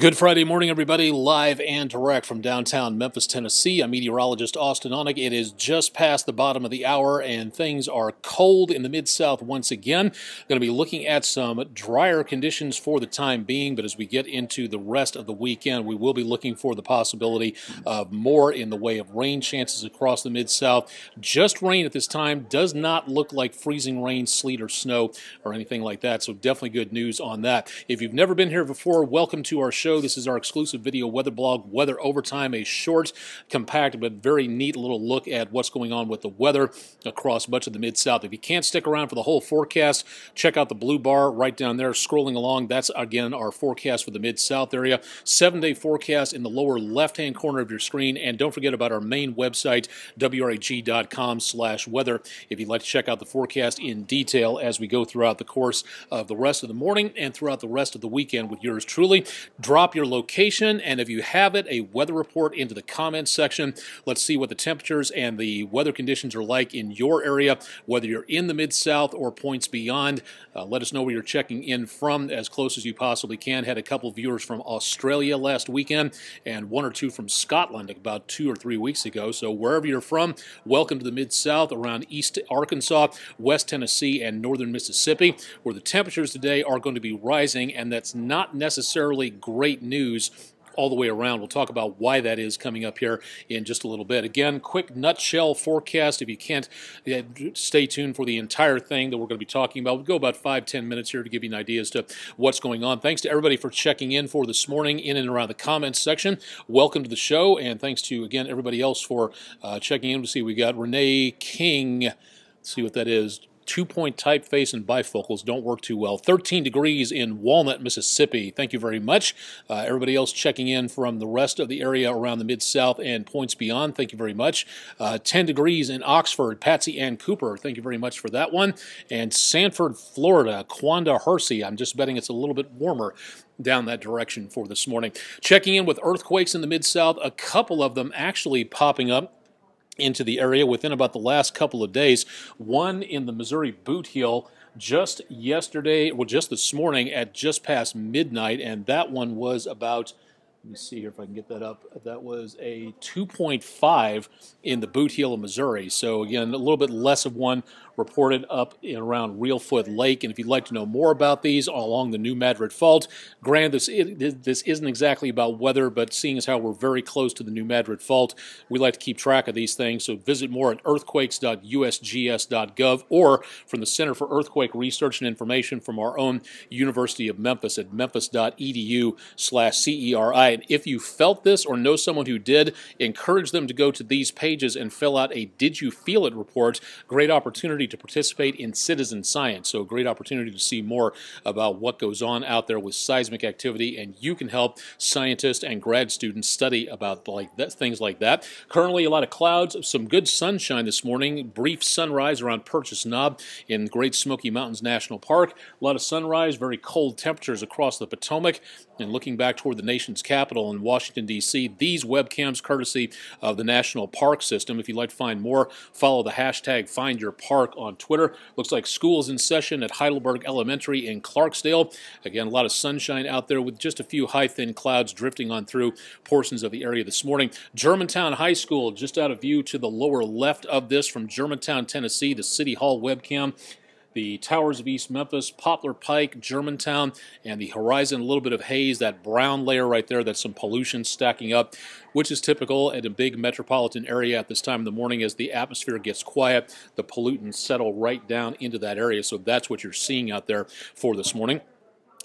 Good Friday morning, everybody, live and direct from downtown Memphis, Tennessee. I'm meteorologist Austin Onick. It is just past the bottom of the hour, and things are cold in the Mid South once again. Going to be looking at some drier conditions for the time being, but as we get into the rest of the weekend, we will be looking for the possibility of more in the way of rain chances across the Mid South. Just rain at this time does not look like freezing rain, sleet, or snow, or anything like that, so definitely good news on that. If you've never been here before, welcome to our show show. This is our exclusive video weather blog, Weather Overtime, a short, compact, but very neat little look at what's going on with the weather across much of the Mid South. If you can't stick around for the whole forecast, check out the blue bar right down there scrolling along. That's again our forecast for the Mid South area. Seven day forecast in the lower left hand corner of your screen. And don't forget about our main website, wrag.com slash weather, if you'd like to check out the forecast in detail as we go throughout the course of the rest of the morning and throughout the rest of the weekend with yours truly. Drop your location, and if you have it, a weather report into the comments section. Let's see what the temperatures and the weather conditions are like in your area, whether you're in the Mid-South or points beyond. Uh, let us know where you're checking in from as close as you possibly can. Had a couple viewers from Australia last weekend and one or two from Scotland about two or three weeks ago. So wherever you're from, welcome to the Mid-South around East Arkansas, West Tennessee, and Northern Mississippi, where the temperatures today are going to be rising, and that's not necessarily great great news all the way around. We'll talk about why that is coming up here in just a little bit. Again, quick nutshell forecast. If you can't stay tuned for the entire thing that we're going to be talking about, we'll go about five, ten minutes here to give you an idea as to what's going on. Thanks to everybody for checking in for this morning in and around the comments section. Welcome to the show, and thanks to, again, everybody else for uh, checking in. to see we got Renee King. Let's see what that is. Two point typeface and bifocals don't work too well. 13 degrees in Walnut, Mississippi. Thank you very much. Uh, everybody else checking in from the rest of the area around the Mid South and points beyond, thank you very much. Uh, 10 degrees in Oxford, Patsy Ann Cooper. Thank you very much for that one. And Sanford, Florida, Quanda Hersey. I'm just betting it's a little bit warmer down that direction for this morning. Checking in with earthquakes in the Mid South, a couple of them actually popping up into the area within about the last couple of days. One in the Missouri Boot Heel just yesterday, well, just this morning at just past midnight, and that one was about. Let me see here if I can get that up. That was a 2.5 in the boot heel of Missouri. So, again, a little bit less of one reported up around Real Foot Lake. And if you'd like to know more about these along the New Madrid Fault, granted this, this isn't exactly about weather, but seeing as how we're very close to the New Madrid Fault, we like to keep track of these things. So visit more at earthquakes.usgs.gov or from the Center for Earthquake Research and Information from our own University of Memphis at memphis.edu slash CERI. And if you felt this or know someone who did, encourage them to go to these pages and fill out a Did You Feel It report. Great opportunity opportunity to participate in citizen science. So, a great opportunity to see more about what goes on out there with seismic activity, and you can help scientists and grad students study about like that, things like that. Currently, a lot of clouds, some good sunshine this morning, brief sunrise around Purchase Knob in Great Smoky Mountains National Park. A lot of sunrise, very cold temperatures across the Potomac, and looking back toward the nation's capital in Washington, D.C., these webcams courtesy of the National Park System. If you'd like to find more, follow the hashtag FindYourPark on Twitter. Looks like school's in session at Heidelberg Elementary in Clarksdale. Again, a lot of sunshine out there with just a few high thin clouds drifting on through portions of the area this morning. Germantown High School, just out of view to the lower left of this from Germantown, Tennessee, the City Hall webcam the towers of East Memphis, Poplar Pike, Germantown, and the horizon, a little bit of haze, that brown layer right there, that's some pollution stacking up, which is typical in a big metropolitan area at this time in the morning as the atmosphere gets quiet. The pollutants settle right down into that area, so that's what you're seeing out there for this morning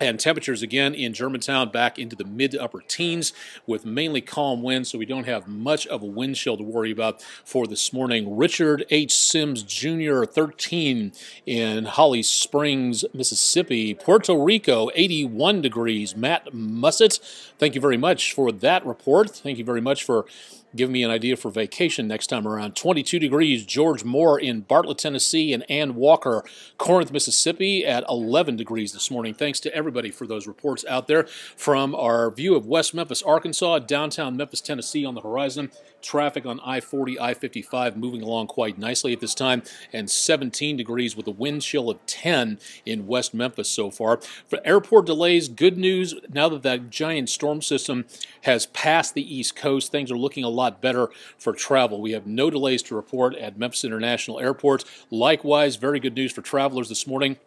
and temperatures again in Germantown back into the mid to upper teens with mainly calm winds, so we don't have much of a windshield to worry about for this morning. Richard H. Sims Jr., 13 in Holly Springs, Mississippi. Puerto Rico, 81 degrees. Matt Musset, thank you very much for that report. Thank you very much for Give me an idea for vacation next time around. 22 degrees, George Moore in Bartlett, Tennessee, and Ann Walker, Corinth, Mississippi, at 11 degrees this morning. Thanks to everybody for those reports out there from our view of West Memphis, Arkansas, downtown Memphis, Tennessee on the horizon, Traffic on I 40, I 55 moving along quite nicely at this time, and 17 degrees with a wind chill of 10 in West Memphis so far. For airport delays, good news now that that giant storm system has passed the East Coast, things are looking a lot better for travel. We have no delays to report at Memphis International Airport. Likewise, very good news for travelers this morning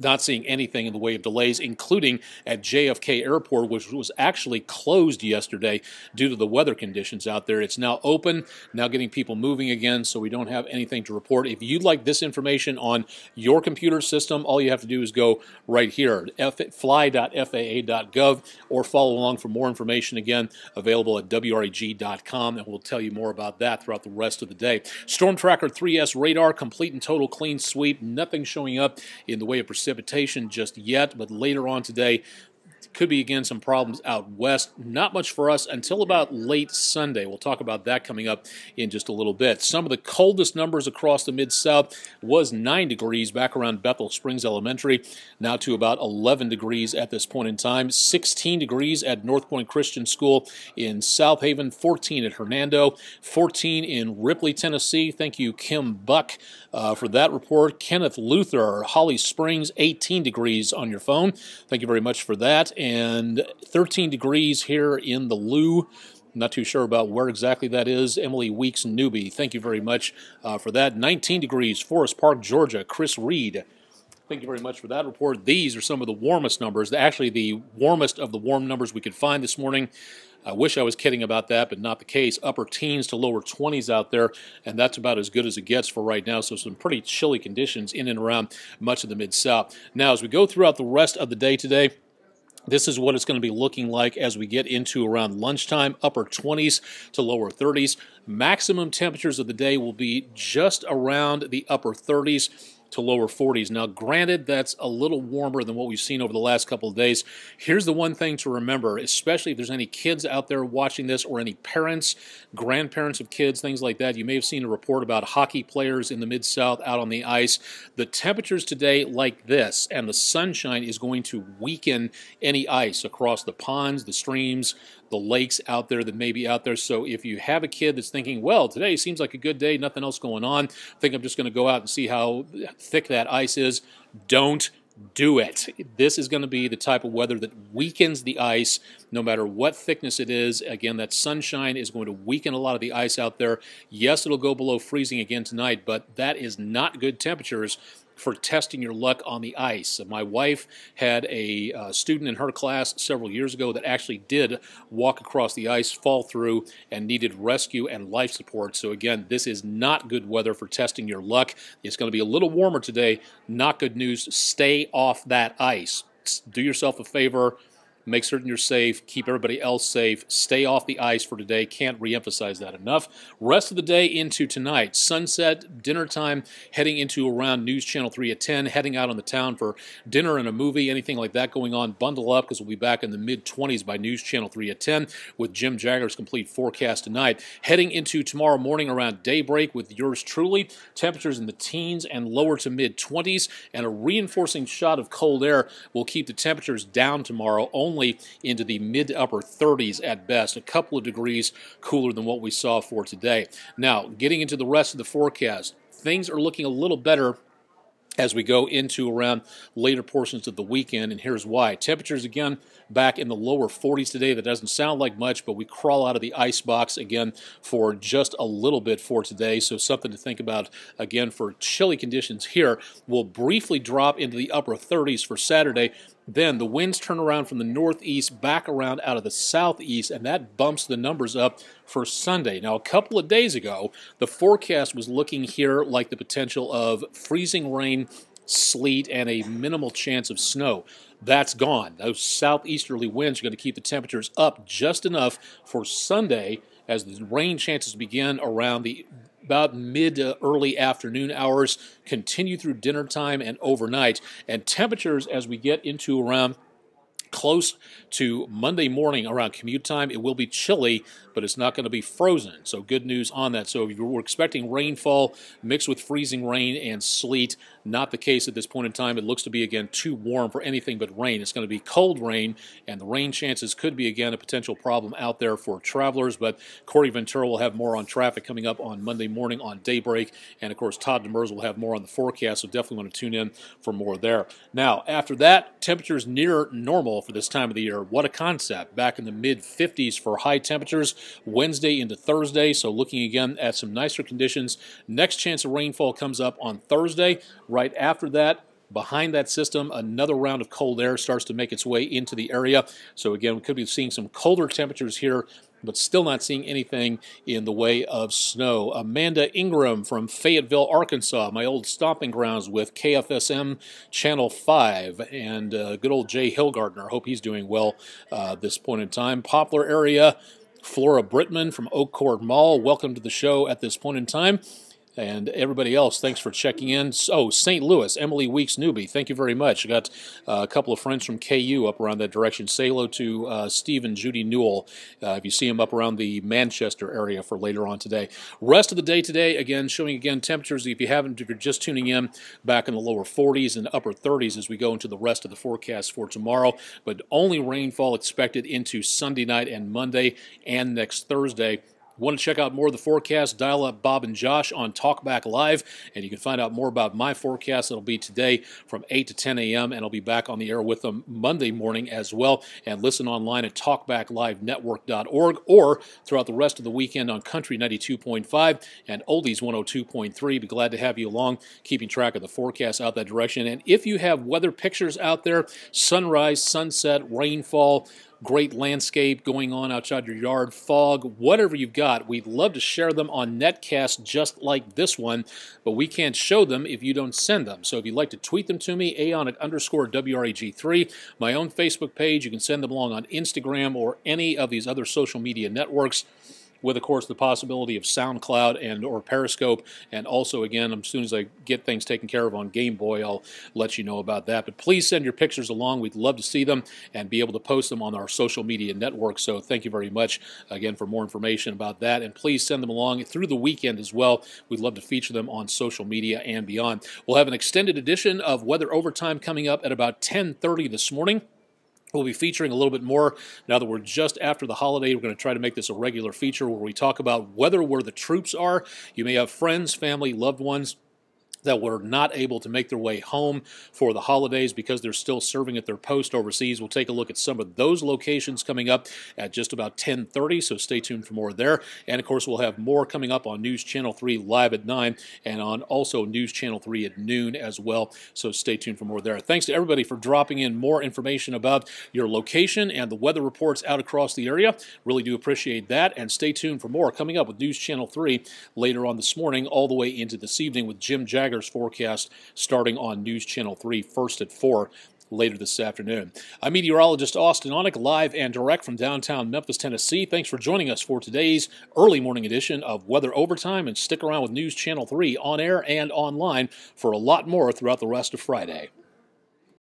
not seeing anything in the way of delays, including at JFK Airport, which was actually closed yesterday due to the weather conditions out there. It's now open, now getting people moving again, so we don't have anything to report. If you'd like this information on your computer system, all you have to do is go right here at fly.faa.gov or follow along for more information again available at wreg.com, and we'll tell you more about that throughout the rest of the day. Storm Tracker 3S radar, complete and total clean sweep, nothing showing up in the way of precision precipitation just yet, but later on today could be, again, some problems out west. Not much for us until about late Sunday. We'll talk about that coming up in just a little bit. Some of the coldest numbers across the Mid-South was 9 degrees back around Bethel Springs Elementary, now to about 11 degrees at this point in time, 16 degrees at North Point Christian School in South Haven, 14 at Hernando, 14 in Ripley, Tennessee. Thank you, Kim Buck, uh, for that report. Kenneth Luther, Holly Springs, 18 degrees on your phone. Thank you very much for that and 13 degrees here in the Lou. Not too sure about where exactly that is. Emily Weeks, newbie, thank you very much uh, for that. 19 degrees, Forest Park, Georgia. Chris Reed, thank you very much for that report. These are some of the warmest numbers, actually, the warmest of the warm numbers we could find this morning. I wish I was kidding about that, but not the case. Upper teens to lower 20s out there, and that's about as good as it gets for right now. So, some pretty chilly conditions in and around much of the Mid South. Now, as we go throughout the rest of the day today, this is what it's going to be looking like as we get into around lunchtime, upper 20s to lower 30s. Maximum temperatures of the day will be just around the upper 30s to lower 40s. Now, granted, that's a little warmer than what we've seen over the last couple of days. Here's the one thing to remember, especially if there's any kids out there watching this or any parents, grandparents of kids, things like that. You may have seen a report about hockey players in the Mid South out on the ice. The temperatures today, like this, and the sunshine is going to weaken any ice across the ponds, the streams, the lakes out there that may be out there. So if you have a kid that's thinking, well, today seems like a good day, nothing else going on, I think I'm just going to go out and see how thick that ice is, don't do it. This is going to be the type of weather that weakens the ice no matter what thickness it is. Again, that sunshine is going to weaken a lot of the ice out there. Yes, it'll go below freezing again tonight, but that is not good temperatures for testing your luck on the ice. My wife had a uh, student in her class several years ago that actually did walk across the ice, fall through, and needed rescue and life support. So, again, this is not good weather for testing your luck. It's going to be a little warmer today. Not good news. Stay off that ice. Do yourself a favor Make certain you're safe. Keep everybody else safe. Stay off the ice for today. Can't reemphasize that enough. Rest of the day into tonight. Sunset, dinner time, heading into around News Channel 3 at 10, heading out on the town for dinner and a movie, anything like that going on. Bundle up because we'll be back in the mid 20s by News Channel 3 at 10 with Jim Jagger's complete forecast tonight. Heading into tomorrow morning around daybreak with yours truly. Temperatures in the teens and lower to mid 20s, and a reinforcing shot of cold air will keep the temperatures down tomorrow only only into the mid to upper 30s at best, a couple of degrees cooler than what we saw for today. Now, getting into the rest of the forecast, things are looking a little better as we go into around later portions of the weekend, and here's why. Temperatures again back in the lower 40s today. That doesn't sound like much, but we crawl out of the ice box again for just a little bit for today. So something to think about again for chilly conditions here. We'll briefly drop into the upper 30s for Saturday, then the winds turn around from the northeast back around out of the southeast, and that bumps the numbers up for Sunday. Now, a couple of days ago, the forecast was looking here like the potential of freezing rain, sleet, and a minimal chance of snow. That's gone. Those southeasterly winds are going to keep the temperatures up just enough for Sunday as the rain chances begin around the about mid to early afternoon hours, continue through dinner time and overnight. And temperatures as we get into around close to Monday morning around commute time. It will be chilly, but it's not going to be frozen. So good news on that. So if you were expecting rainfall mixed with freezing rain and sleet, not the case at this point in time. It looks to be, again, too warm for anything but rain. It's going to be cold rain, and the rain chances could be, again, a potential problem out there for travelers. But Corey Ventura will have more on traffic coming up on Monday morning on daybreak. And, of course, Todd Demers will have more on the forecast, so definitely want to tune in for more there. Now, after that, temperatures near normal for this time of the year. What a concept. Back in the mid 50s for high temperatures Wednesday into Thursday. So looking again at some nicer conditions. Next chance of rainfall comes up on Thursday. Right after that, behind that system, another round of cold air starts to make its way into the area. So again, we could be seeing some colder temperatures here but still not seeing anything in the way of snow. Amanda Ingram from Fayetteville, Arkansas, my old stomping grounds with KFSM Channel 5, and uh, good old Jay Hillgardner. Hope he's doing well uh, this point in time. Poplar area, Flora Brittman from Oak Court Mall, welcome to the show at this point in time. And everybody else, thanks for checking in. Oh, St. Louis, Emily Weeks newbie, thank you very much. I got uh, a couple of friends from KU up around that direction. Say hello to uh, Steve and Judy Newell uh, if you see them up around the Manchester area for later on today. Rest of the day today, again, showing again temperatures, if you haven't, if you're just tuning in, back in the lower 40s and upper 30s as we go into the rest of the forecast for tomorrow. But only rainfall expected into Sunday night and Monday and next Thursday. Want to check out more of the forecast? Dial up Bob and Josh on Talkback Live, and you can find out more about my forecast. It'll be today from 8 to 10 a.m., and I'll be back on the air with them Monday morning as well. And listen online at talkbacklivenetwork.org or throughout the rest of the weekend on Country 92.5 and Oldies 102.3. Be glad to have you along, keeping track of the forecast out that direction. And if you have weather pictures out there, sunrise, sunset, rainfall, great landscape going on outside your yard, fog, whatever you've got, we'd love to share them on netcast just like this one, but we can't show them if you don't send them. So if you'd like to tweet them to me, aon at underscore WRAG3, my own Facebook page, you can send them along on Instagram or any of these other social media networks with, of course, the possibility of SoundCloud and or Periscope. And also, again, as soon as I get things taken care of on Game Boy, I'll let you know about that. But please send your pictures along. We'd love to see them and be able to post them on our social media network. So thank you very much again for more information about that. And please send them along through the weekend as well. We'd love to feature them on social media and beyond. We'll have an extended edition of Weather Overtime coming up at about 10.30 this morning. We'll be featuring a little bit more now that we're just after the holiday. We're going to try to make this a regular feature where we talk about whether where the troops are. You may have friends, family, loved ones that were not able to make their way home for the holidays because they're still serving at their post overseas. We'll take a look at some of those locations coming up at just about 10:30, so stay tuned for more there. And of course, we'll have more coming up on News Channel 3 live at 9 and on also News Channel 3 at noon as well. So stay tuned for more there. Thanks to everybody for dropping in more information about your location and the weather reports out across the area. Really do appreciate that and stay tuned for more coming up with News Channel 3 later on this morning all the way into this evening with Jim Jackson Tigers forecast starting on News Channel 3, first at 4 later this afternoon. I'm meteorologist Austin Onick, live and direct from downtown Memphis, Tennessee. Thanks for joining us for today's early morning edition of Weather Overtime, and stick around with News Channel 3 on air and online for a lot more throughout the rest of Friday.